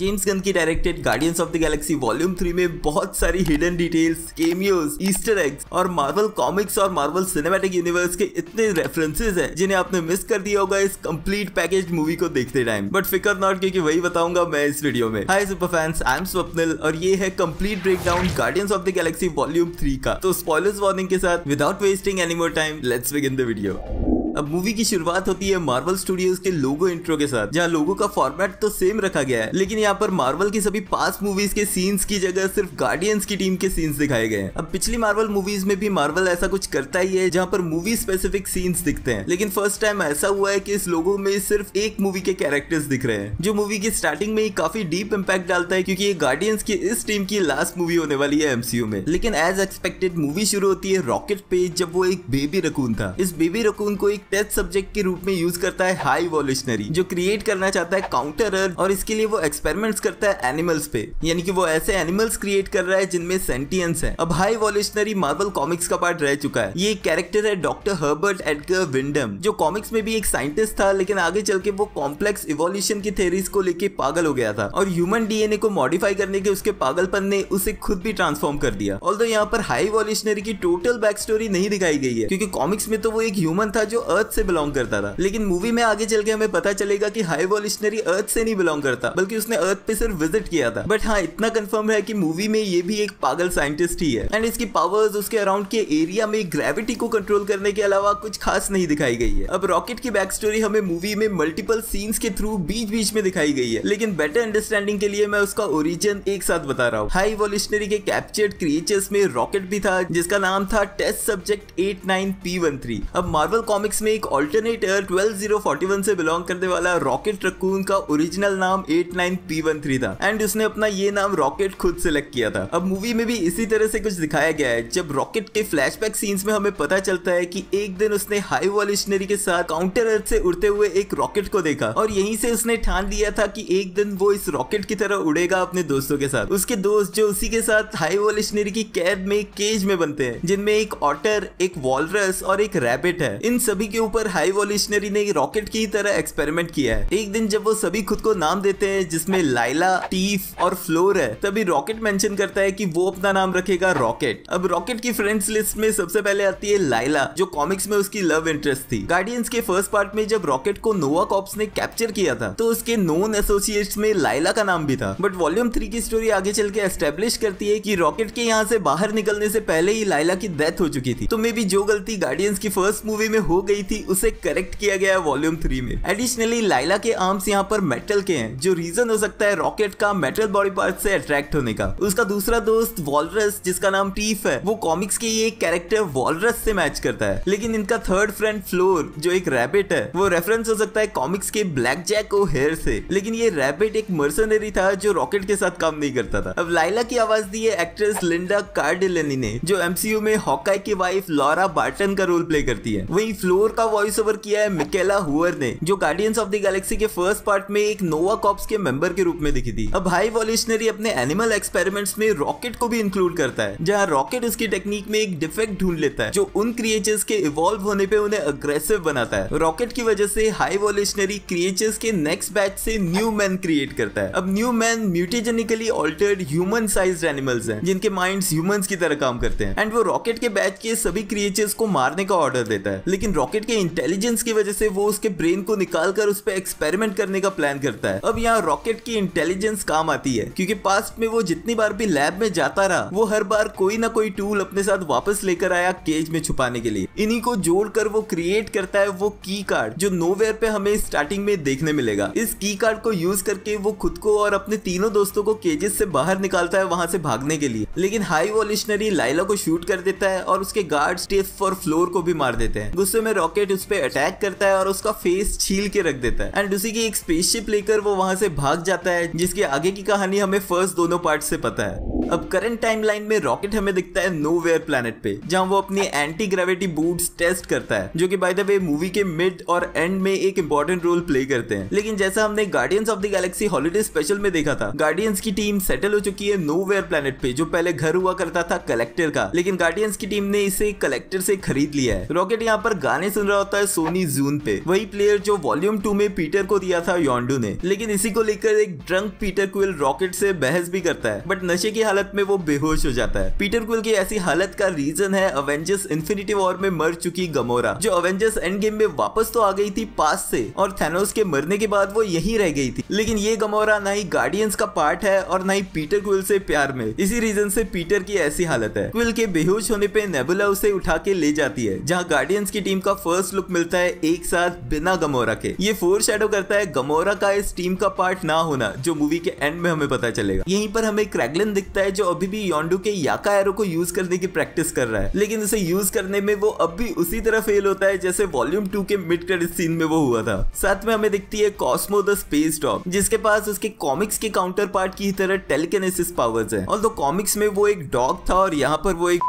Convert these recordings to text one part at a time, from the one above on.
James Gunn की directed Guardians of the Galaxy volume three में बहुत सारी hidden details cameos Easter eggs और मार्वल कॉमिक्स और मार्वल सिनेमेटिक यूनिवर्स के इतने रेफरेंसेज हैं जिन्हें आपने मिस कर दिया होगा इस कंप्लीट पैकेज मूवी को देखते टाइम बट फिकर नॉट क्योंकि वही बताऊंगा मैं इस वीडियो में hi super fans I am Swapnil और ये है complete down Guardians of the Galaxy volume three का तो स्पॉयलर्स वार्निंग के साथ without wasting any more time let's begin the video अब मूवी की शुरुआत होती है मार्वल स्टूडियोज के लोगो इंट्रो के साथ जहाँ लोगो का फॉर्मेट तो सेम रखा गया है लेकिन यहाँ पर मार्वल की सभी पास मूवीज के सीन्स की जगह सिर्फ गार्डियंस की टीम के सीन्स दिखाए गए अब पिछली मार्वल मूवीज में भी मार्वल ऐसा कुछ करता ही है जहाँ पर मूवी स्पेसिफिक सीन्स दिखते हैं लेकिन फर्स्ट टाइम ऐसा हुआ है की इस लोगो में सिर्फ एक मूवी के कैरेक्टर्स दिख रहे हैं जो मूवी की स्टार्टिंग में ही काफी डीप इम्पैक्ट डालता है क्यूँकी ये गार्डियंस की इस टीम की लास्ट मूवी होने वाली है एमसीयू में लेकिन एज एक्सपेक्टेड मूवी शुरू होती है रॉकेट पे जब वो एक बेबी रकून था इस बेबी रकून को एक टेस्ट सब्जेक्ट के रूप में यूज करता है हाई वॉल्यूशनरी जो क्रिएट करना चाहता है काउंटर अर्थ और इसके लिए वो एक्सपेरिमेंट्स करता है एनिमल्स पे यानी कि वो ऐसे एनिमल्स क्रिएट कर रहा है जिनमें सेंटियंस है अब हाई वॉल्यूशनरी मार्बल कॉमिक्स का पार्ट रह चुका है ये एक कैरेक्टर है डॉक्टर हर्बर्ट एडगर विंडम जो कॉमिक्स में भी एक साइंटिस्ट था लेकिन आगे चल के वो कॉम्प्लेक्स इवोल्यूशन की थेरीज को लेके पागल हो गया था और ह्यूमन डीएनए को मॉडिफाई करने के उसके पागलपन ने उसे खुद भी ट्रांसफॉर्म कर दिया ऑल्दो यहाँ पर हाई वॉल्यूशनरी की टोटल बैक स्टोरी नहीं दिखाई गई है क्योंकि कॉमिक्स में तो वो एक ह्यूमन था जो अर्थ से बिलोंग करता था लेकिन मूवी में आगे चल के हमें पता चलेगा की हाई वॉल्यूशनरी अर्थ से नहीं बिलोंग करता बल्कि उसने अर्थ पे सिर्फ विजिट किया था बट हाँ इतना कंफर्म है की मूवी में ये भी एक पागल साइंटिस्ट ही है एंड इसकी पावर्स उसके अराउंड के एरिया में ग्रेविटी को कंट्रोल करने के अलावा कुछ खास नहीं दिखाई गई है अब रॉकेट की बैक स्टोरी हमें मूवी में मल्टीपल सीन्स के थ्रू बीच बीच में दिखाई गई है लेकिन बेटर अंडरस्टैंडिंग के लिए मैं उसका ओरिजिन एक साथ बता रहा हूँ हाई वॉल्यूशनरी के कैप्चर्ड क्रिएचर्स में रॉकेट भी था जिसका नाम था test subject eight nine P one three अब मार्वल कॉमिक्स 1986 में एक ऑल्टरनेट एयर 12041 से बिलोंग करने वाला रॉकेट रकून का ओरिजिनल नाम 89P13 था एंड उसने अपना ये नाम रॉकेट खुद सेलेक्ट किया था अब मूवी में भी इसी तरह से कुछ दिखाया गया है जब रॉकेट के फ्लैशबैक सीन्स में हमें पता चलता है कि एक दिन उसने हाई वॉल्यूशनरी के साथ काउंटर अर्थ से उड़ते हुए एक रॉकेट को देखा और यहीं से उसने ठान लिया था कि एक दिन वो इस रॉकेट की तरह उड़ेगा अपने दोस्तों के साथ उसके दोस्त जो उसी के साथ हाई वॉल्यूशनरी की कैद में केज में बनते हैं जिनमें एक ऑटर एक वॉलरस और एक रैबिट है इन सभी के ऊपर हाई वॉल्यूशनरी ने रॉकेट की तरह एक्सपेरिमेंट किया है एक दिन जब वो सभी खुद को नाम देते हैं जिसमें लाइला टीफ और फ्लोर है तभी रॉकेट मेंशन करता है कि वो अपना नाम रखेगा रॉकेट अब रॉकेट की फ्रेंड्स लिस्ट में सबसे पहले आती है लाइला जो कॉमिक्स में उसकी लव इंटरेस्ट थी गार्डियंस के फर्स्ट पार्ट में जब रॉकेट को नोवा कॉप्स ने कैप्चर किया था तो उसके नोन एसोसिएट्स में लाइला का नाम भी था बट वॉल्यूम थ्री की स्टोरी आगे चल के एस्टेब्लिश करती है की रॉकेट के यहाँ से बाहर निकलने से पहले ही लाइला की डेथ हो चुकी थी तो मे बी जो गलती गार्डियंस की फर्स्ट मूवी में हो गई गई थी उसे करेक्ट किया गया है वॉल्यूम थ्री में एडिशनली लाइला के आर्म्स यहाँ पर मेटल के हैं जो रीजन हो सकता है रॉकेट का मेटल बॉडी पार्ट से अट्रैक्ट होने का उसका दूसरा दोस्त वॉलरस जिसका नाम टीफ है वो कॉमिक्स के ये कैरेक्टर वॉलरस से मैच करता है लेकिन इनका थर्ड फ्रेंड फ्लोर जो एक रैबिट है वो रेफरेंस हो सकता है कॉमिक्स के ब्लैक जैक ओ हेयर से लेकिन ये रैबिट एक मर्सनरी था जो रॉकेट के साथ काम नहीं करता था अब लाइला की आवाज दी है एक्ट्रेस लिंडा कार्डिलनी ने जो एमसीयू में हॉकाई की वाइफ लॉरा बार्टन का रोल प्ले करती है वही फ्लोर थोर का वॉइस ओवर किया है मिकेला हुअर ने जो गार्डियंस ऑफ द गैलेक्सी के फर्स्ट पार्ट में एक नोवा कॉप्स के मेंबर के रूप में दिखी थी अब हाई वॉल्यूशनरी अपने एनिमल एक्सपेरिमेंट्स में रॉकेट को भी इंक्लूड करता है जहाँ रॉकेट उसकी टेक्निक में एक डिफेक्ट ढूंढ लेता है जो उन क्रिएचर्स के इवॉल्व होने पे उन्हें अग्रेसिव बनाता है रॉकेट की वजह से हाई वॉल्यूशनरी क्रिएचर्स के नेक्स्ट बैच से न्यू मैन क्रिएट करता है अब new man mutagenically altered human size animals हैं जिनके माइंड ह्यूमन की तरह काम करते हैं एंड वो रॉकेट के बैच के सभी क्रिएचर्स को मारने का ऑर्डर देता है लेकिन रॉकेट रॉकेट के इंटेलिजेंस की वजह से वो उसके ब्रेन को निकाल कर उस पर एक्सपेरिमेंट करने का प्लान करता है अब यहाँ रॉकेट की इंटेलिजेंस काम आती है क्योंकि पास्ट में वो जितनी बार भी लैब में जाता रहा वो हर बार कोई ना कोई टूल अपने साथ वापस लेकर आया केज में छुपाने के लिए इन्हीं को जोड़कर वो क्रिएट करता है वो की कार्ड जो नोवेयर पे हमें स्टार्टिंग में देखने मिलेगा इस की कार्ड को यूज करके वो खुद को और अपने तीनों दोस्तों को केजेस से बाहर निकालता है वहां से भागने के लिए लेकिन हाई वॉल्यूशनरी लाइला को शूट कर देता है और उसके गार्ड स्टेफ और फ्लोर को भी मार देते हैं गुस्से में रॉकेट रॉकेट उस पर अटैक करता है और उसका फेस छील के रख देता है एंड उसी की एक स्पेसशिप लेकर वो वहां से भाग जाता है जिसके आगे की कहानी हमें फर्स्ट दोनों पार्ट से पता है अब करंट टाइमलाइन में रॉकेट हमें दिखता है नो वेयर प्लेनेट पे जहां वो अपनी एंटी ग्रेविटी बूट्स टेस्ट करता है जो कि बाय द वे मूवी के मिड और एंड में एक इंपॉर्टेंट रोल प्ले करते हैं लेकिन जैसा हमने Guardians of the Galaxy holiday special में देखा था गार्डियंस की टीम सेटल हो चुकी है नो वेयर प्लेनेट पे जो पहले घर हुआ करता था कलेक्टर का लेकिन गार्डियंस की टीम ने इसे कलेक्टर से खरीद लिया है रॉकेट यहाँ पर गाने सुन रहा होता है सोनी जून पे वही प्लेयर जो वॉल्यूम टू में पीटर को दिया था योंडू ने लेकिन इसी को लेकर एक ड्रंक पीटर क्विल रॉकेट से बहस भी करता है बट नशे की हालत में वो बेहोश हो जाता है पीटर क्विल की ऐसी हालत का रीजन है अवेंजर्स इन्फिनिटी वॉर में मर चुकी गमोरा जो अवेंजर्स एंड गेम में वापस तो आ गई थी पास से और थेनोस के मरने के बाद वो यही रह गई थी लेकिन ये गमोरा ना ही गार्डियंस का पार्ट है और ना ही पीटर क्विल से प्यार में इसी रीजन से पीटर की ऐसी हालत है क्विल के बेहोश होने पे नेबुला उसे उठा के ले जाती है जहाँ गार्डियंस की टीम का फर्स्ट लुक मिलता है एक साथ बिना गमोरा के ये फोर शेडो करता है गमोरा का इस टीम का पार्ट ना होना जो मूवी के एंड में हमें पता चलेगा यहीं पर हमें क्रैगलिन दिखता है जो अभी भी योंडू के याका एरो को यूज करने की प्रैक्टिस कर रहा है लेकिन उसे यूज करने में वो अब भी उसी तरह फेल होता है जैसे वॉल्यूम टू के मिड क्रेडिट सीन में वो हुआ था साथ में हमें दिखती है कॉस्मो द स्पेस टॉप जिसके पास उसके कॉमिक्स के काउंटर पार्ट की तरह टेलीकेनेसिस पावर्स है और कॉमिक्स में वो एक डॉग था और यहाँ पर वो एक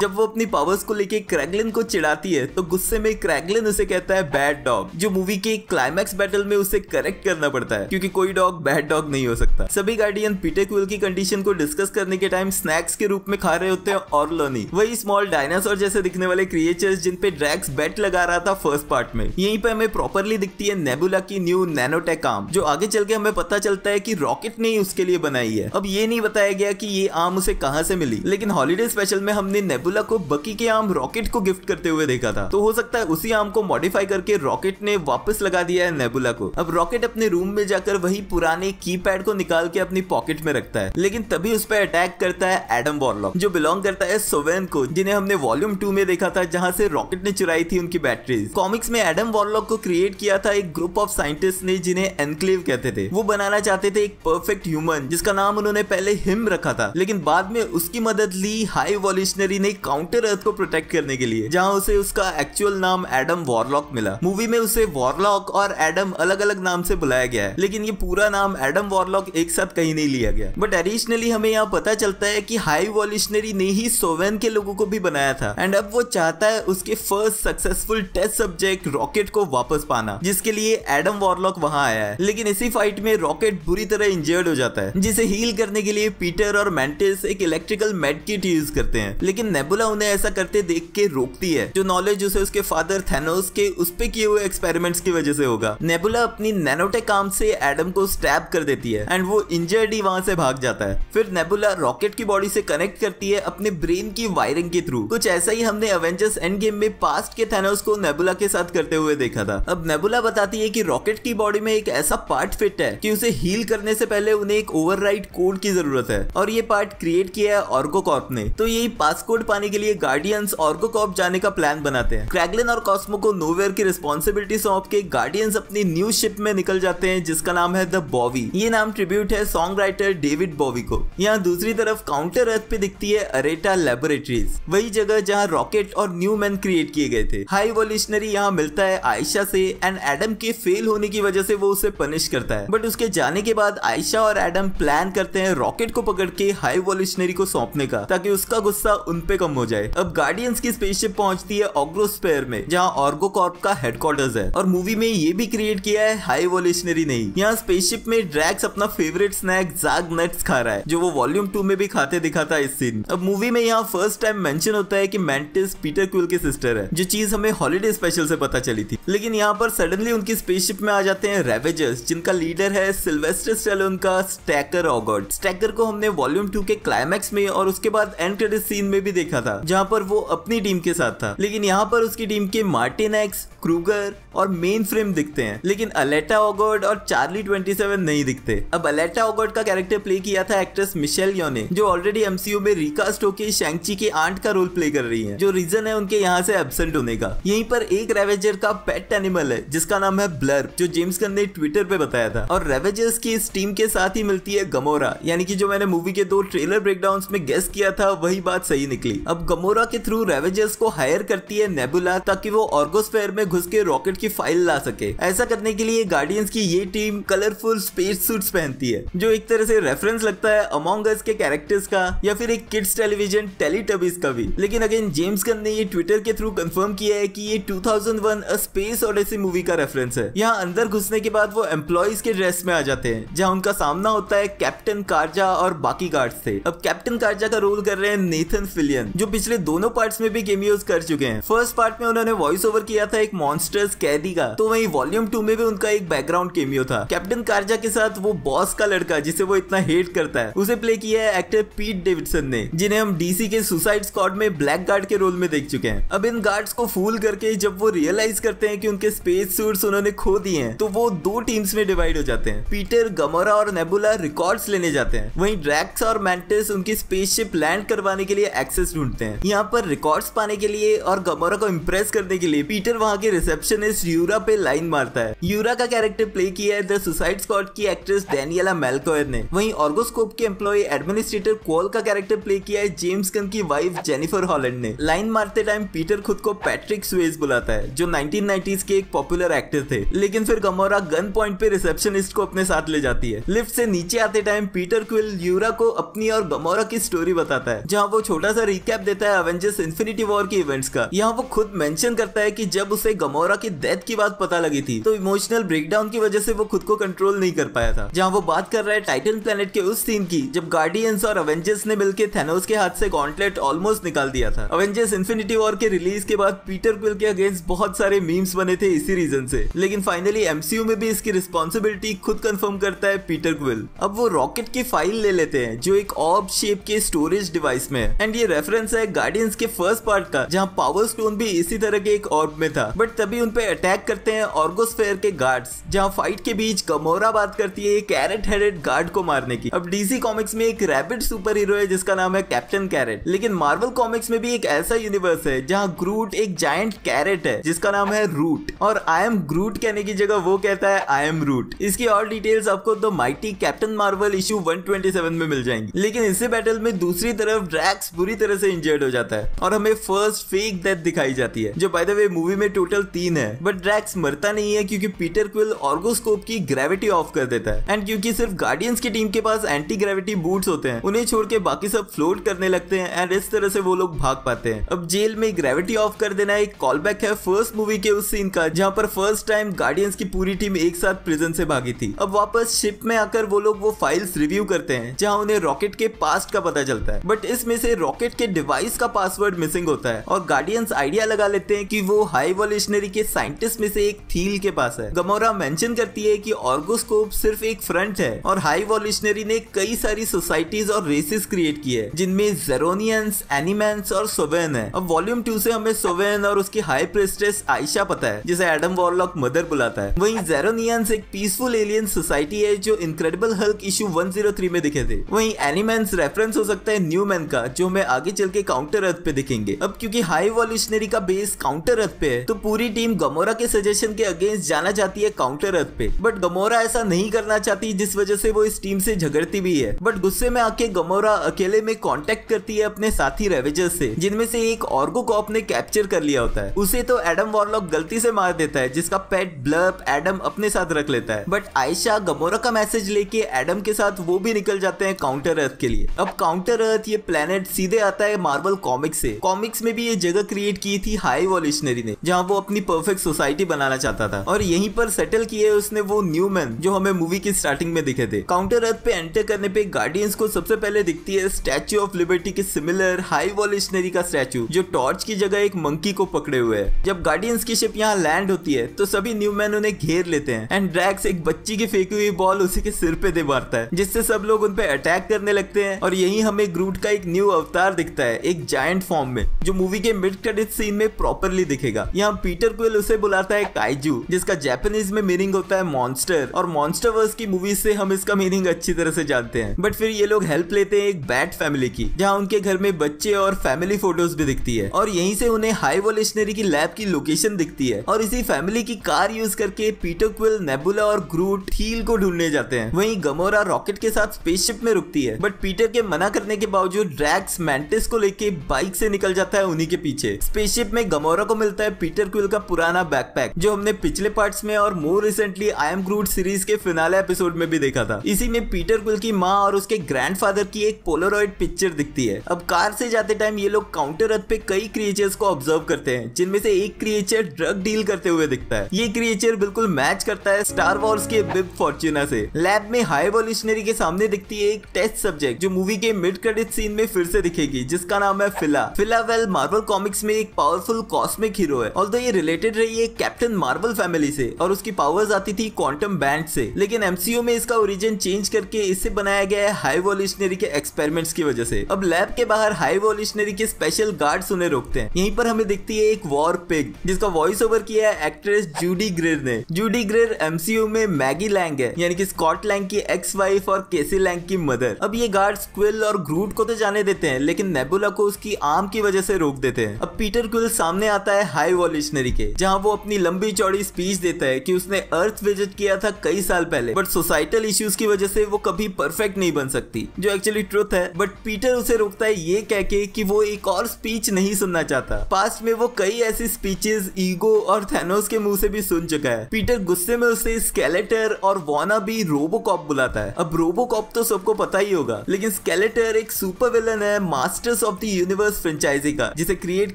जब वो अपनी पावर्स को लेके क्रैगलिन को चिढ़ाती है तो गुस्से में क्रैगलिन उसे कहता है बैड डॉग जो मूवी के क्लाइमैक्स बैटल में उसे करेक्ट करना पड़ता है क्योंकि कोई डॉग बैड डॉग नहीं हो सकता सभी गार्डियन पीटे क्विल की कंडीशन को डिस्कस करने के टाइम स्नैक्स के रूप में खा रहे होते हैं और लोनी वही स्मॉल डायनासोर जैसे दिखने वाले क्रिएचर्स जिनपे ड्रैक्स बैट लगा रहा था फर्स्ट पार्ट में यहीं पे हमें प्रॉपरली दिखती है नेबुला की न्यू नैनोटेक आर्म जो आगे चल के हमें पता चलता है की रॉकेट ने उसके लिए बनाई है अब ये नहीं बताया गया की ये आर्म उसे कहाँ से मिली लेकिन हॉलीडे स्पेशल में हमने नेबुला को बकी के आम रॉकेट को गिफ्ट करते हुए देखा था तो हो सकता है उसी आम को मॉडिफाई करके रॉकेट ने वापस लगा दिया है नेबुला को अब रॉकेट अपने रूम में जाकर वही पुराने की को निकाल के अपनी पॉकेट में रखता है लेकिन तभी उस पर अटैक करता है एडम वॉरलॉक जो बिलोंग करता है सोवेन को जिन्हें हमने वॉल्यूम टू में देखा था जहाँ से रॉकेट ने चुराई थी उनकी बैटरीज कॉमिक्स में एडम वॉरलॉक को क्रिएट किया था एक ग्रुप ऑफ साइंटिस्ट ने जिन्हें एनक्लेव कहते थे वो बनाना चाहते थे एक परफेक्ट ह्यूमन जिसका नाम उन्होंने पहले हिम रखा था लेकिन बाद में उसकी मदद ली हाई वॉल्यूशनरी ने काउंटर अर्थ को प्रोटेक्ट करने के लिए जहाँ उसे उसका एक्चुअल नाम एडम वॉरलॉक मिला मूवी में उसे वॉरलॉक और एडम अलग अलग नाम से बुलाया गया है लेकिन ये पूरा नाम एडम वॉरलॉक एक साथ कहीं नहीं लिया गया बट एडिशनली हमें यहाँ पता चलता है की हाई वॉल्यूशनरी ने ही सोवेन के लोगों को भी बनाया था एंड अब वो चाहता है उसके first successful test subject Rocket को वापस पाना जिसके लिए एडम वॉरलॉक वहाँ आया है लेकिन इसी फाइट में रॉकेट बुरी तरह इंजर्ड हो जाता है जिसे हील करने के लिए पीटर और मैंटिस एक इलेक्ट्रिकल मेड किट यूज करते हैं लेकिन नेबुला उन्हें ऐसा करते देख के रोकती है जो नॉलेज उसे उसके फादर थेनोस के उस पे किए हुए एक्सपेरिमेंट्स की वजह से होगा नेबुला अपनी नैनोटेक आर्म से एडम को स्टैब कर देती है एंड वो इंजर्ड ही वहां से भाग जाता है फिर नेबुला रॉकेट की बॉडी से कनेक्ट करती है अपने ब्रेन की वायरिंग के थ्रू कुछ ऐसा ही हमने एवेंजर्स एंड गेम में पास्ट के थेनोस को नेबुला के साथ करते हुए देखा था अब नेबुला बताती है कि रॉकेट की बॉडी में एक ऐसा पार्ट फिट है कि उसे हील करने से पहले उन्हें एक ओवरराइड कोड की जरूरत है और ये पार्ट क्रिएट किया है ऑर्गोकॉर्प ने तो यही पासकोड पाने के लिए गार्डियंस ऑर्को कॉप जाने का प्लान बनाते हैं क्रैगलिन और कॉस्मो को नोवेयर की रिस्पॉन्सिबिलिटी सौंप के गार्डियंस अपनी न्यू शिप में निकल जाते हैं जिसका नाम है द बॉवी ये नाम ट्रिब्यूट है सॉन्ग राइटर डेविड बॉवी को यहाँ दूसरी तरफ काउंटर अर्थ पे दिखती है अरेटा लेबोरेटरीज वही जगह जहाँ रॉकेट और न्यू मैन क्रिएट किए गए थे हाई वोल्यूशनरी यहाँ मिलता है आयशा से एंड एडम के फेल होने की वजह से वो उसे पनिश करता है बट उसके जाने के बाद आयशा और एडम प्लान करते हैं रॉकेट को पकड़ के हाई वोल्यूशनरी को सौंपने का ताकि उसका गुस्सा उनपे कम हो जाए अब गार्डियंस की स्पेसशिप पहुंचती है ऑग्रोस्पेयर में जहां ऑर्गो कॉर्प का हेडक्वार्टर्स है और मूवी में ये भी क्रिएट किया है हाई वोल्यूशनरी नहीं यहाँ स्पेसशिप में ड्रैक्स अपना फेवरेट स्नैक जाग नट्स खा रहा है जो वो वॉल्यूम टू में भी खाते दिखा था इस सीन अब मूवी में यहाँ फर्स्ट टाइम मेंशन होता है कि मैंटिस पीटर क्यूल की सिस्टर है जो चीज हमें हॉलीडे स्पेशल से पता चली थी लेकिन यहाँ पर सडनली उनकी स्पेसशिप में आ जाते हैं रेवेजर्स जिनका लीडर है सिल्वेस्टर स्टेलोन का स्टैकर ऑगर्ड स्टैकर को हमने वॉल्यूम टू के क्लाइमैक्स में और उसके बाद एंड क्रेडिट सीन में भी देखा देखा था जहाँ पर वो अपनी टीम के साथ था लेकिन यहाँ पर उसकी टीम के मार्टिन एक्स क्रूगर और मेन फ्रेम दिखते हैं लेकिन अलेटा ओगोर्ड और चार्ली ट्वेंटी सेवन नहीं दिखते अब अलेटा ओगोर्ड का कैरेक्टर प्ले किया था एक्ट्रेस मिशेल यो ने जो ऑलरेडी एमसीयू में रिकास्ट होके शैंगची के आंट का रोल प्ले कर रही है जो रीजन है उनके यहाँ से एबसेंट होने का यहीं पर एक रेवेजर का पेट एनिमल है जिसका नाम है ब्लर जो जेम्स गन ने ट्विटर पे बताया था और रेवेजर्स की इस टीम के साथ ही मिलती है गमोरा यानी कि जो मैंने मूवी के दो ट्रेलर ब्रेकडाउन में गेस्ट किया था वही बात सही निकली अब गमोरा के थ्रू रेवेजर्स को हायर करती है नेबुला ताकि वो ऑर्गोस्फेयर में घुस के रॉकेट की फाइल ला सके ऐसा करने के लिए गार्डियंस की ये टीम कलरफुल स्पेस सूट्स पहनती है जो एक तरह से रेफरेंस लगता है अमोंग के कैरेक्टर्स का या फिर एक किड्स टेलीविजन टेलीटबीज का भी लेकिन अगेन जेम्स गन ने ये ट्विटर के थ्रू कंफर्म किया है कि ये 2001 अ स्पेस ओडेसी मूवी का रेफरेंस है यहाँ अंदर घुसने के बाद वो एम्प्लॉयज के ड्रेस में आ जाते हैं जहाँ उनका सामना होता है कैप्टन कार्जा और बाकी गार्ड से अब कैप्टन कार्जा का रोल कर रहे हैं नेथन फिलियन जो पिछले दोनों पार्ट में भी गेम यूज कर चुके हैं फर्स्ट पार्ट में उन्होंने वॉइस ओवर किया था एक मॉन्स्टर्स कैदी का तो वही वॉल्यूम टू में भी उनका एक बैकग्राउंड केमियो था कैप्टन कार्जा के साथ वो बॉस का लड़का जिसे वो इतना हेट करता है उसे प्ले किया है एक्टर पीट डेविडसन ने जिन्हें हम डीसी के सुसाइड स्कॉड में ब्लैक गार्ड के रोल में देख चुके हैं अब इन गार्ड्स को फूल करके जब वो रियलाइज करते हैं कि उनके स्पेस सूट उन्होंने खो दिए हैं तो वो दो टीम्स में डिवाइड हो जाते हैं पीटर गमोरा और नेबुला रिकॉर्ड लेने जाते हैं वही ड्रैक्स और मैंटिस उनकी स्पेसशिप लैंड करवाने के लिए एक्सेस ढूंढते हैं यहाँ पर रिकॉर्ड्स पाने के लिए और गमोरा को इम्प्रेस करने के लिए पीटर वहाँ के रिसेप्शनिस्ट यूरा पे लाइन मारता है यूरा का कैरेक्टर प्ले किया है द सुसाइड स्कॉट की एक्ट्रेस डेनियला मेलकोयर ने वहीं ऑर्गोस्कोप के एम्प्लॉय एडमिनिस्ट्रेटर कोल का कैरेक्टर प्ले किया है जेम्स गन की वाइफ जेनिफर हॉलैंड ने लाइन मारते टाइम पीटर खुद को पैट्रिक स्वेज बुलाता है जो नाइनटीन के एक पॉपुलर एक्टर थे लेकिन फिर गमोरा गन पॉइंट पे रिसेप्शनिस्ट को अपने साथ ले जाती है लिफ्ट से नीचे आते टाइम पीटर क्विल यूरा को अपनी और गमोरा की स्टोरी बताता है जहाँ वो छोटा सा रिकैप देता है अवेंजर्स इन्फिनिटी वॉर के इवेंट्स का यहाँ वो खुद मेंशन करता है कि जब उसे गमोरा की डेथ डेथ की बात पता लगी थी तो इमोशनल ब्रेकडाउन की वजह से वो खुद को कंट्रोल नहीं कर पाया था जहाँ वो बात कर रहा है टाइटन प्लेनेट के उस सीन की जब गार्डियंस और अवेंजर्स ने मिलकर थेनोस के हाथ से कॉन्टलेट ऑलमोस्ट निकाल दिया था अवेंजर्स इन्फिनिटी वॉर के रिलीज के बाद पीटर क्विल के अगेंस्ट बहुत सारे मीम्स बने थे इसी रीजन से लेकिन फाइनली एमसीयू में भी इसकी रिस्पॉन्सिबिलिटी खुद कंफर्म करता है पीटर क्विल अब वो रॉकेट की फाइल ले लेते हैं जो एक ऑब शेप के स्टोरेज डिवाइस में है एंड ये रेफरेंस है गार्डियंस के फर्स्ट पार्ट का जहाँ पावर स्टोन भी इसी तरह के एक ऑर्ब में था बट तभी उनपे अटैक अटैक करते हैं ऑर्गोस फेयर के गार्ड्स जहाँ फाइट के बीच कमोरा बात करती है कैरेट हेडेड गार्ड को मारने की अब डीसी कॉमिक्स में एक रेपिड सुपर हीरो है जिसका नाम है कैप्टन कैरेट लेकिन मार्वल कॉमिक्स में भी एक ऐसा यूनिवर्स है जहाँ ग्रूट एक जायंट कैरेट है जिसका नाम है रूट और आई एम ग्रूट कहने की जगह वो कहता है आई एम रूट इसकी और डिटेल्स आपको the Mighty Captain Marvel issue 127 में मिल जाएंगी लेकिन इसी बैटल में दूसरी तरफ ड्रैक्स बुरी तरह से इंजर्ड हो जाता है और हमें फर्स्ट फेक डेथ दिखाई जाती है जो बाय द वे मूवी में टोटल तीन है बट ड्रैक्स मरता नहीं है क्योंकि पीटर क्विल ऑर्गोस्कोप की ग्रेविटी ऑफ कर देता है एंड क्योंकि सिर्फ गार्डियंस की टीम के पास एंटी ग्रेविटी बूट्स होते हैं उन्हें छोड़ के बाकी सब फ्लोट करने लगते हैं एंड इस तरह से वो लोग भाग पाते हैं अब जेल में ग्रेविटी ऑफ कर देना एक कॉल बैक है फर्स्ट मूवी के उस सीन का जहाँ पर फर्स्ट टाइम गार्डियंस की पूरी टीम एक साथ प्रिजन से भागी थी अब वापस शिप में आकर वो लोग वो फाइल्स रिव्यू करते हैं जहाँ उन्हें रॉकेट के पास्ट का पता चलता है बट इसमें से रॉकेट के डिवाइस का पासवर्ड मिसिंग होता है और गार्डियंस आइडिया लगा लेते हैं कि वो हाई वॉल्यूशनरी के साइंटिस्ट साइंटिस्ट में से एक थील के पास है गमोरा मेंशन करती है कि ऑर्गोस्कोप सिर्फ एक फ्रंट है और हाई वॉल्यूशनरी ने कई सारी सोसाइटीज और रेसेस क्रिएट की है जिनमें जेरोनियंस एनिमेंस और सोवेन है अब वॉल्यूम टू से हमें सोवेन और उसकी हाई प्रेस्टेस आयशा पता है जिसे एडम वॉर्लॉक मदर बुलाता है वही जेरोनियंस एक पीसफुल एलियन सोसाइटी है जो इनक्रेडिबल हल्क इशू वन में दिखे थे वही एनिमेंस रेफरेंस हो सकता है न्यू मैन का जो हमें आगे चल के काउंटर अर्थ पे दिखेंगे अब क्योंकि हाई वॉल्यूशनरी का बेस काउंटर अर्थ पे है तो पूरी टीम गमोरा गमोरा के सजेशन के अगेंस्ट जाना चाहती है काउंटर अर्थ पे बट गमोरा ऐसा नहीं करना चाहती जिस वजह से वो इस टीम से झगड़ती भी है बट गुस्से में आके गमोरा अकेले में कॉन्टेक्ट करती है अपने साथी रेवेजर से जिनमें से एक ऑर्गो कॉप ने कैप्चर कर लिया होता है उसे तो एडम वॉरलॉक गलती से मार देता है जिसका पेट ब्लब एडम अपने साथ रख लेता है बट आयशा गमोरा का मैसेज लेके एडम के साथ वो भी निकल जाते हैं काउंटर अर्थ के लिए अब काउंटर अर्थ ये प्लेनेट सीधे आता है मार्वल कॉमिक्स से कॉमिक्स में भी ये जगह क्रिएट की थी हाई वॉल्यूशनरी ने जहाँ वो अपनी परफेक्ट सोसाइटी बनाना चाहता था और यहीं पर सेटल किए उसने वो न्यू मैन जो हमें मूवी की स्टार्टिंग में दिखे थे काउंटर अर्थ पे एंटर करने पे गार्डियंस को सबसे पहले दिखती है स्टैच्यू ऑफ लिबर्टी के सिमिलर हाई वॉलिशनरी का स्टैच्यू जो टॉर्च की जगह एक मंकी को पकड़े हुए है जब गार्डियंस की शिप यहाँ लैंड होती है तो सभी न्यू मैन उन्हें घेर लेते हैं एंड ड्रैक्स एक बच्ची की फेंकी हुई बॉल उसी के सिर पे दे मारता है जिससे सब लोग उनपे अटैक करने लगते हैं और यही हमें ग्रूट का एक न्यू अवतार दिखता है एक जायंट फॉर्म में जो मूवी के मिड क्रेडिट सीन में प्रॉपरली दिखेगा यहाँ पीटर क्विल उसे बुलाता है काइजू जिसका जैपनीज में मीनिंग होता है मॉन्स्टर और मॉन्स्टर वर्स की मूवीज से हम इसका मीनिंग अच्छी तरह से जानते हैं बट फिर ये लोग हेल्प लेते हैं एक बैट फैमिली की जहाँ उनके घर में बच्चे और फैमिली फोटोज भी दिखती है और यहीं से उन्हें हाई वोलेशनरी की लैब की लोकेशन दिखती है और इसी फैमिली की कार यूज करके पीटोक्विल नेबुला और ग्रूट हील को ढूंढने जाते हैं वहीं गमोरा रॉकेट के साथ स्पेसशिप में रुकती है बट पीटर के मना करने के बावजूद ड्रैक्स मैंटिस को लेके बाइक से निकल जाता है उन्हीं के पीछे स्पेसशिप में गमोरा को मिलता है पीटर क्विल का पुराना बैकपैक जो हमने पिछले पार्ट्स में और more recently I am Groot series के फिनाले एपिसोड में भी देखा था इसी में पीटर कुल की माँ और उसके ग्रैंडफादर की एक पोलोरॉइड पिक्चर दिखती है अब कार से जाते टाइम ये लोग काउंटर रथ पे कई क्रिएचर्स को ऑब्जर्व करते हैं जिनमें से एक क्रिएचर ड्रग डील करते हुए दिखता है ये क्रिएचर बिल्कुल मैच करता है स्टार वॉर्स के बिब फॉर्चुना से लैब में हाई वॉल्यूशनरी के सामने दिखती है एक टेस्ट सब्जेक्ट जो मूवी के मिड क्रेडिट सीन में फिर से दिखेगी जिसका नाम है Phyla Phyla Vell Marvel comics में एक पावरफुल कॉस्मिक हीरो है और ये रिलेटेड रही है एक कैप्टन मार्वल फैमिली से और उसकी पावर्स आती थी क्वांटम बैंड से लेकिन एमसीयू में इसका ओरिजिन चेंज करके इसे बनाया गया है हाई वोल्यूशनरी के एक्सपेरिमेंट्स की वजह से अब लैब के बाहर हाई वोल्यूशनरी के स्पेशल गार्ड उन्हें रोकते हैं यहीं पर हमें दिखती है एक वॉर पिग जिसका वॉइस ओवर किया है एक्ट्रेस जूडी ग्रेर ने जूडी ग्रेर एमसीयू में मैगी लैंग है यानी कि स्कॉट लैंग की एक्स वाइफ और केसी लैंग की मदर अब ये गार्ड क्विल और ग्रूट को तो जाने देते हैं लेकिन नेबुला को उसकी आम की वजह से रोक देते हैं अब पीटर क्विल सामने आता है हाई वॉल्यूशनरी के जहाँ वो अपनी लंबी चौड़ी स्पीच देता है कि उसने अर्थ विजिट किया था कई साल पहले बट सोसाइटल इश्यूज की वजह से वो कभी परफेक्ट नहीं बन सकती जो एक्चुअली ट्रुथ है बट पीटर उसे रोकता है ये कह के कि वो एक और स्पीच नहीं सुनना चाहता पास्ट में वो कई ऐसी स्पीचेस ईगो और थेनोस के मुंह से भी सुन चुका है पीटर गुस्से में उसे स्केलेटर और वोना भी रोबोकॉप बुलाता है अब रोबोकॉप तो सबको पता ही होगा लेकिन स्केलेटर एक सुपर विलन है Masters of the Universe franchise का जिसे क्रिएट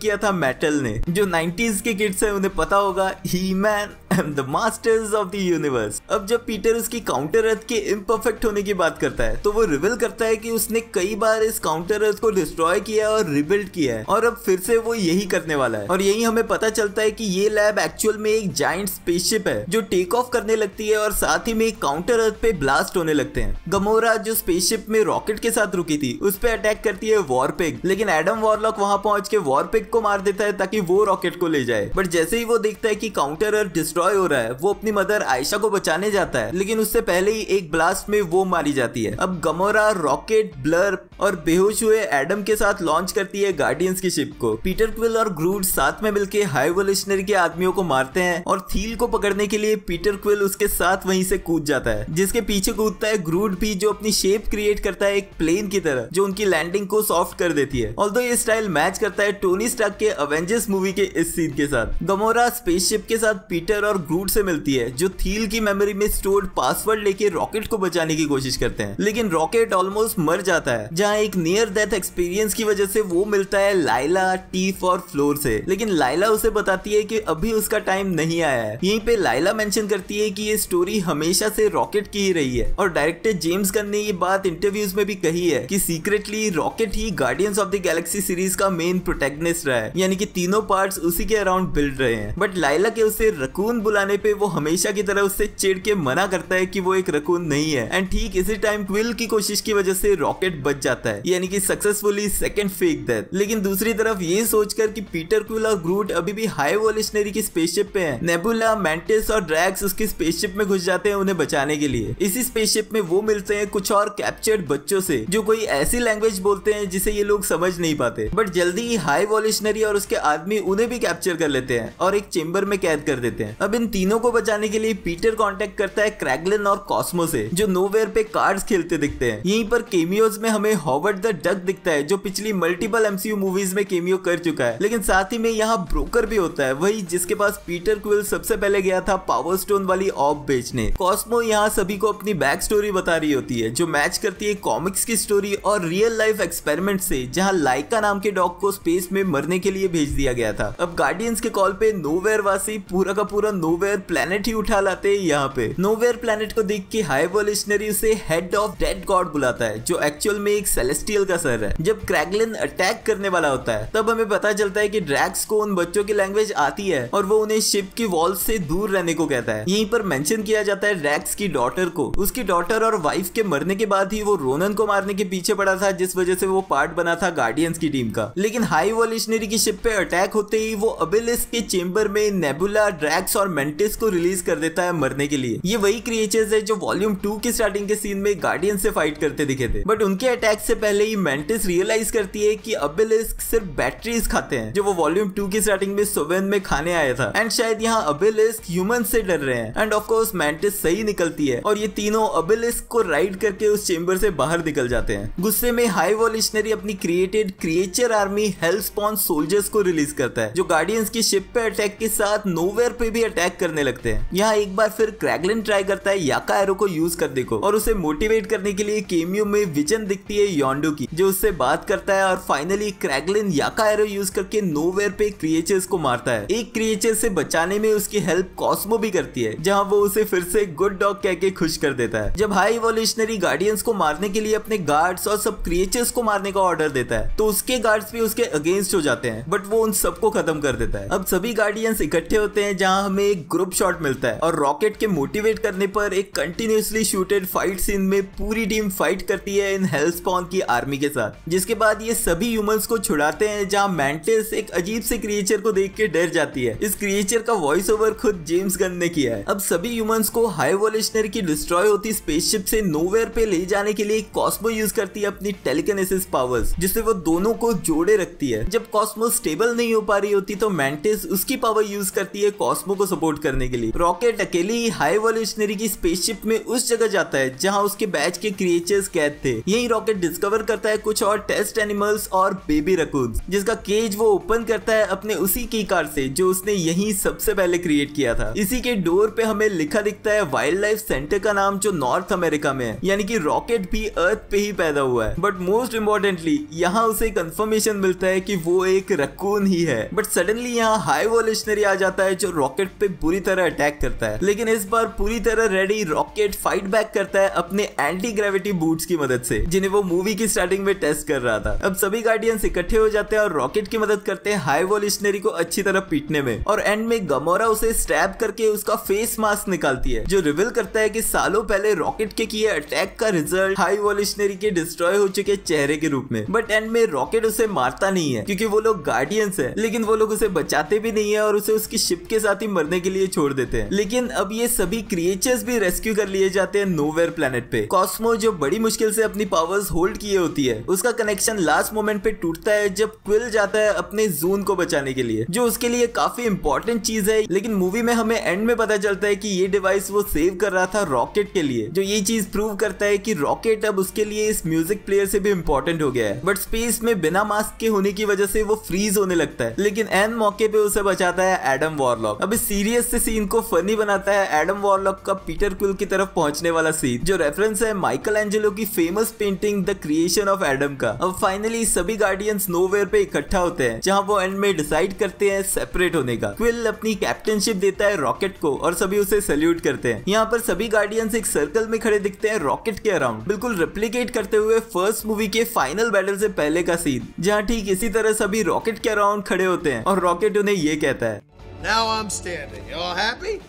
किया था मेटल ने जो नाइनटीज के किड्स है उन्हें पता होगा He Man and the Masters of the Universe अब जब पीटर उसकी काउंटर अर्थ के इम्परफेक्ट होने की बात करता है तो वो रिविल करता है कि उसने कई बार इस काउंटर अर्थ को डिस्ट्रॉय किया है और रिबिल्ड किया है और अब फिर से वो यही करने वाला है और यही हमें पता चलता है कि ये लैब एक्चुअल में एक जाइंट स्पेसशिप है जो टेक ऑफ करने लगती है और साथ ही में एक काउंटर अर्थ पे ब्लास्ट होने लगते हैं गमोरा जो स्पेसशिप में रॉकेट के साथ रुकी थी उस पर अटैक करती है वॉरपिग लेकिन एडम वॉरलॉक वहां पहुंच के वॉरपिग को मार देता है ताकि वो रॉकेट को ले जाए बट जैसे ही वो देखता है कि काउंटर अर्थ डिस्ट्रॉय हो रहा है वो अपनी मदर आयशा को बचाने जाता है लेकिन उससे पहले ही एक ब्लास्ट में वो मारी जाती है अब गमोरा रॉकेट ब्लर और बेहोश हुए एडम के साथ लॉन्च करती है गार्डियंस की शिप को पीटर क्विल और ग्रूड साथ में मिलकर हाई वोल्यूशनरी के आदमियों को मारते हैं और थील को पकड़ने के लिए पीटर क्विल उसके साथ वहीं से कूद जाता है जिसके पीछे कूदता है ग्रूड भी जो अपनी शेप क्रिएट करता है एक प्लेन की तरह जो उनकी लैंडिंग को सॉफ्ट कर देती है ऑल्दो ये स्टाइल मैच करता है टोनी स्टार्क के अवेंजर्स मूवी के इस सीन के साथ गमोरा स्पेसशिप के साथ पीटर और ग्रूट से मिलती है जो थील की मेमोरी में स्टोर्ड पासवर्ड लेके रॉकेट को बचाने की कोशिश करते हैं लेकिन रॉकेट ऑलमोस्ट मर जाता है जहाँ एक नियर डेथ एक्सपीरियंस की वजह से वो मिलता है लाइला टीफ और फ्लोर से लेकिन लाइला उसे बताती है की अभी उसका टाइम नहीं आया है यहीं पे लाइला मेंशन करती है की ये स्टोरी हमेशा से रॉकेट की ही रही है और डायरेक्टर जेम्स गन ने ये बात इंटरव्यूज में भी कही है की सीक्रेटली रॉकेट ही Guardians of the Galaxy series का मेन प्रोटेक्टनेस रहा है यानी कि तीनों पार्ट्स उसी के अराउंड बिल्ड रहे हैं बट बट लाइला के उसे रकून बुलाने पे वो हमेशा की तरह उससे चिड़ के मना करता है कि वो एक रकून नहीं है एंड ठीक इसी टाइम क्विल की कोशिश की वजह से रॉकेट बच जाता है यानी कि सक्सेसफुली सेकंड फेक डेथ लेकिन दूसरी तरफ ये सोचकर कि पीटर क्विल और ग्रूट अभी भी हाई वोल्यूशनरी की स्पेसशिप पे है नेबुला मेंटिस और ड्रैक्स उसकी स्पेसशिप में घुस जाते हैं उन्हें बचाने के लिए इसी स्पेसशिप में वो मिलते हैं कुछ और कैप्चर्ड बच्चों से जो कोई ऐसी लैंग्वेज बोलते हैं जिसे ये लोग समझ नहीं पाते बट जल्दी ही हाई वोल्यूशनरी और उसके आदमी उन्हें भी कैप्चर कर लेते हैं और एक चेम्बर में कैद कर देते हैं अब इन तीनों को बचाने के लिए पीटर कॉन्टेक्ट करता है क्रैगलिन और कॉस्मो से जो नोवेयर पे कार्ड्स खेलते दिखते हैं यहीं पर केमियोज में हमें हॉवर्ड द डक दिखता है जो पिछली मल्टीपल एमसीयू मूवीज में केमियो कर चुका है लेकिन साथ ही में यहाँ ब्रोकर भी होता है वही जिसके पास पीटर क्विल सबसे पहले गया था पावर स्टोन वाली ऑफ बेचने कॉस्मो यहाँ सभी को अपनी बैक स्टोरी बता रही होती है जो मैच करती है कॉमिक्स की स्टोरी और रियल लाइफ एक्सपेरिमेंट से जहाँ लाइका नाम के डॉग को स्पेस में मरने के लिए भेज दिया गया था अब गार्डियंस के कॉल पे नोवेयर नोवेयर वासी पूरा का पूरा नोवेयर प्लेनेट ही उठा लाते हैं यहाँ पे नोवेयर प्लेनेट को देख के हाई वोल्यूशनरी उसे हेड ऑफ डेड गॉड बुलाता है जो एक्चुअल में एक सेलेस्टियल का सर है जब क्रैगलिन अटैक करने वाला होता है तब हमें पता चलता है की ड्रैक्स को उन बच्चों की लैंग्वेज आती है और वो उन्हें शिप की वॉल से दूर रहने को कहता है यहीं पर मेंशन किया जाता है ड्रैक्स की डॉटर को उसकी डॉटर और वाइफ के मरने के बाद ही वो रोनन को मारने के पीछे पड़ा था जिस वजह से वो पार्ट बना था गार्डियंस की टीम का लेकिन हाई वोल्यूशनरी की शिप पे अटैक होते ही वो अबिलिस के चेम्बर में में नेबुला ड्रैक्स और मेंटिस को रिलीज कर देता है मरने के लिए ये वही क्रिएचर्स है जो वॉल्यूम टू के स्टार्टिंग के सीन में गार्डियन से फाइट करते दिखे थे बट उनके अटैक से पहले ही मेंटिस रियलाइज करती है की अबिलिस्क सिर्फ बैटरीज खाते हैं जो वो वॉल्यूम टू की स्टार्टिंग में सोवेन में खाने आया था एंड शायद यहाँ अबिलिस्क ह्यूमन से डर रहे हैं एंड ऑफकोर्स मेंटिस सही निकलती है और ये तीनों अबिलिस्क को राइड करके उस चेम्बर से बाहर निकल जाते हैं गुस्से में हाई वॉल्यूशनरी अपनी created creature army health spawn soldiers को रिलीज करता है जो गार्डियंस की शिप पे अटैक के साथ नोवेयर पे भी अटैक करने लगते हैं यहाँ एक बार फिर क्रैगलिन ट्राई करता है याका एरो को यूज करने को और उसे मोटिवेट करने के लिए केमियो में विजन दिखती है योंडो की जो उससे बात करता है और finally Kraglin Yaka arrow use करके नोवेयर पे क्रिएचर्स को मारता है एक क्रिएचर से बचाने में उसकी हेल्प कॉस्मो भी करती है जहाँ वो उसे फिर से गुड डॉग कह के खुश कर देता है जब हाई वॉल्यूशनरी गार्डियंस को मारने के लिए अपने गार्ड्स और सब क्रिएचर्स को मारने का ऑर्डर देता है तो उसके गार्ड्स भी उसके अगेंस्ट हो जाते हैं बट वो उन सबको खत्म कर देता है अब सभी गार्डियन एलियंस इकट्ठे होते हैं जहां हमें एक ग्रुप शॉट मिलता है और रॉकेट के मोटिवेट करने पर एक कंटिन्यूसली शूटेड फाइट सीन में पूरी टीम फाइट करती है इन हेल्थ की आर्मी के साथ जिसके बाद ये सभी ह्यूमंस को छुड़ाते हैं जहाँ मैंटिस एक अजीब से क्रिएचर को देख के डर जाती है इस क्रिएचर का वॉइस ओवर खुद जेम्स गन ने किया है अब सभी ह्यूमंस को हाई वोल्यूशनरी की डिस्ट्रॉय होती स्पेसशिप से नोवेयर पे ले जाने के लिए कॉस्मो यूज करती है अपनी टेलीकनेसिस पावर्स जिससे वो दोनों को जोड़े रखती है जब कॉस्मो स्टेबल नहीं हो पा रही होती तो मैंटिस उसकी पावर पावर यूज करती है कॉस्मो को सपोर्ट करने के लिए रॉकेट अकेले ही हाई वॉल्यूशनरी की स्पेसशिप में उस जगह जाता है जहाँ उसके बैच के क्रिएचर्स कैद थे यही रॉकेट डिस्कवर करता है कुछ और टेस्ट एनिमल्स और बेबी रकूद जिसका केज वो ओपन करता है अपने उसी की कार से जो उसने यही सबसे पहले क्रिएट किया था इसी के डोर पे हमें लिखा दिखता है वाइल्ड लाइफ सेंटर का नाम जो नॉर्थ अमेरिका में है यानी कि रॉकेट भी अर्थ पे ही पैदा हुआ है बट मोस्ट इम्पोर्टेंटली यहाँ उसे कंफर्मेशन मिलता है कि वो एक रकून ही है बट सडनली यहाँ हाई वॉल्यूशन मिशनरी आ जाता है जो रॉकेट पे बुरी तरह अटैक करता है लेकिन इस बार पूरी तरह रेडी रॉकेट फाइट बैक करता है अपने एंटी ग्रेविटी बूट्स की मदद से जिन्हें वो मूवी की स्टार्टिंग में टेस्ट कर रहा था अब सभी गार्डियंस इकट्ठे हो जाते हैं और रॉकेट की मदद करते हैं हाई वोलिशनरी को अच्छी तरह पीटने में और एंड में गमोरा उसे स्टैप करके उसका फेस मास्क निकालती है जो रिविल करता है की सालों पहले रॉकेट के किए अटैक का रिजल्ट हाई वोलिशनरी के डिस्ट्रॉय हो चुके चेहरे के रूप में बट एंड में रॉकेट उसे मारता नहीं है क्योंकि वो लोग गार्डियंस है लेकिन वो लोग उसे बचाते भी नहीं है और उसे उसकी शिप के साथ ही मरने के लिए छोड़ देते हैं लेकिन अब ये सभी क्रिएचर्स भी रेस्क्यू कर लिए जाते हैं नोवेयर प्लेनेट पे कॉस्मो जो बड़ी मुश्किल से अपनी पावर्स होल्ड किए होती है उसका कनेक्शन लास्ट मोमेंट पे टूटता है जब क्विल जाता है अपने जून को बचाने के लिए जो उसके लिए काफी इंपॉर्टेंट चीज है लेकिन मूवी में हमें एंड में पता चलता है की ये डिवाइस वो सेव कर रहा था रॉकेट के लिए जो ये चीज प्रूव करता है की रॉकेट अब उसके लिए इस म्यूजिक प्लेयर से भी इम्पोर्टेंट हो गया है बट स्पेस में बिना मास्क के होने की वजह से वो फ्रीज होने लगता है लेकिन एन मौके पे उसे बचाता है है एडम वॉरलॉक अब सीरियस से सीन को फनी बनाता है एडम वॉरलॉक का पीटर कुल की तरफ पहुंचने वाला सीन जो रेफरेंस है माइकल एंजेलो की famous painting the creation of Adam का अब फाइनली सभी गार्डियंस नोवेयर पे इकट्ठा होते हैं जहाँ वो एंड में डिसाइड करते हैं सेपरेट होने का क्विल अपनी कैप्टनशिप देता है रॉकेट को और सभी उसे सल्यूट करते हैं यहाँ पर सभी गार्डियंस एक सर्कल में खड़े दिखते हैं रॉकेट के अराउंड बिल्कुल रेप्लीकेट करते हुए फर्स्ट मूवी के फाइनल बैटल से पहले का सीन जहाँ ठीक इसी तरह सभी रॉकेट के अराउंड खड़े होते हैं और रॉकेट उन्हें ये कहता है Now I'm standing. Y'all happy?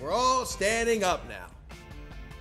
We're all standing up now.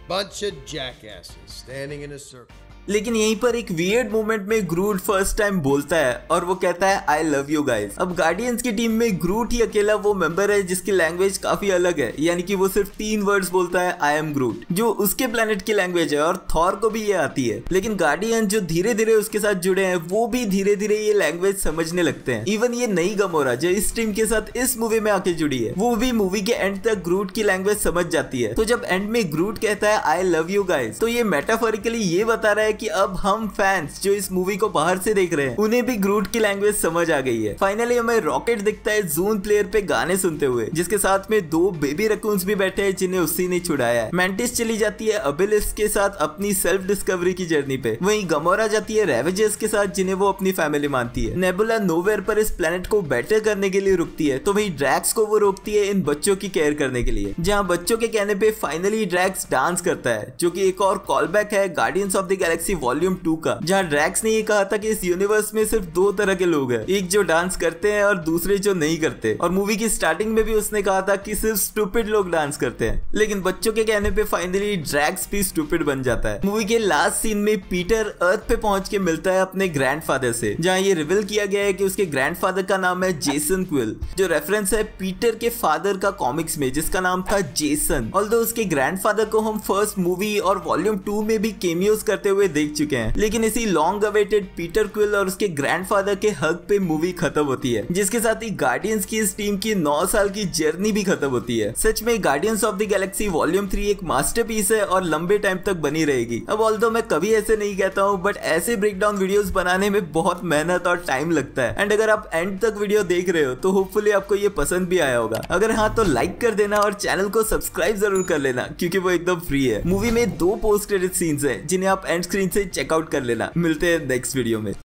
Bunch of jackasses standing in a circle. लेकिन यहीं पर एक वियर्ड मोमेंट में ग्रूट फर्स्ट टाइम बोलता है और वो कहता है आई लव यू गाइज अब गार्डियंस की टीम में ग्रूट ही अकेला वो मेंबर है जिसकी लैंग्वेज काफी अलग है यानी कि वो सिर्फ तीन वर्ड्स बोलता है आई एम ग्रूट जो उसके प्लेनेट की लैंग्वेज है और थॉर को भी ये आती है लेकिन गार्डियन जो धीरे धीरे उसके साथ जुड़े हैं वो भी धीरे धीरे ये लैंग्वेज समझने लगते हैं इवन ये नई गमोरा जो इस टीम के साथ इस मूवी में आके जुड़ी है वो भी मूवी के एंड तक ग्रूट की लैंग्वेज समझ जाती है तो जब एंड में ग्रूट कहता है आई लव यू गाइज तो ये मेटाफोरिकली ये बता रहा है कि अब हम फैंस जो इस मूवी को बाहर से देख रहे हैं उन्हें भी ग्रूट की लैंग्वेज समझ आ गई है फाइनली हमें रॉकेट दिखता है जून प्लेयर पे गाने सुनते हुए जिसके साथ में दो बेबी रकून्स भी बैठे हैं जिन्हें उसी ने छुड़ाया है मैंटिस चली जाती है अबिलिस के साथ अपनी सेल्फ डिस्कवरी की जर्नी पे वही गमोरा जाती है रेवेजेस के साथ जिन्हें वो अपनी फैमिली मानती है नेबुला नोवेयर पर इस प्लेनेट को बेटर करने के लिए रुकती है तो वही ड्रैक्स को वो रोकती है इन बच्चों की केयर करने के लिए जहाँ बच्चों के कहने पे फाइनली ड्रैक्स डांस करता है जो की एक और कॉल बैक है Guardians of the Galaxy Galaxy volume two का जहाँ ड्रैक्स ने ये कहा था कि इस यूनिवर्स में सिर्फ दो तरह के लोग हैं एक जो डांस करते हैं और दूसरे जो नहीं करते और मूवी की स्टार्टिंग में भी उसने कहा था कि सिर्फ स्टूपिड लोग डांस करते हैं लेकिन बच्चों के कहने पे फाइनली ड्रैक्स भी स्टूपिड बन जाता है मूवी के लास्ट सीन में पीटर अर्थ पे पहुंच के मिलता है अपने ग्रैंडफादर से जहां ये रिवील किया गया है कि उसके ग्रैंडफादर का नाम है जेसन क्विल जो रेफरेंस है पीटर के फादर का कॉमिक्स में जिसका नाम था जेसन ऑल उसके ग्रैंडफादर को हम फर्स्ट मूवी और वॉल्यूम टू में भी केमियोज करते हुए में देख चुके हैं लेकिन इसी लॉन्ग अवेटेड पीटर क्विल और उसके ग्रैंडफादर के हक पे मूवी खत्म होती है जिसके साथ ही गार्डियंस की इस टीम की नौ साल की जर्नी भी खत्म होती है सच में Guardians of the Galaxy volume three एक मास्टर है और लंबे टाइम तक बनी रहेगी अब ऑल मैं कभी ऐसे नहीं कहता हूँ बट ऐसे ब्रेक डाउन बनाने में बहुत मेहनत और टाइम लगता है एंड अगर आप एंड तक वीडियो देख रहे हो तो होपफुली आपको ये पसंद भी आया होगा अगर हाँ तो लाइक कर देना और चैनल को सब्सक्राइब जरूर कर लेना क्योंकि वो एकदम फ्री है मूवी में दो पोस्ट क्रेडिट सीन्स हैं जिन्हें आप एंड स्क्रीन स्क्रीन से चेकआउट कर लेना मिलते हैं नेक्स्ट वीडियो में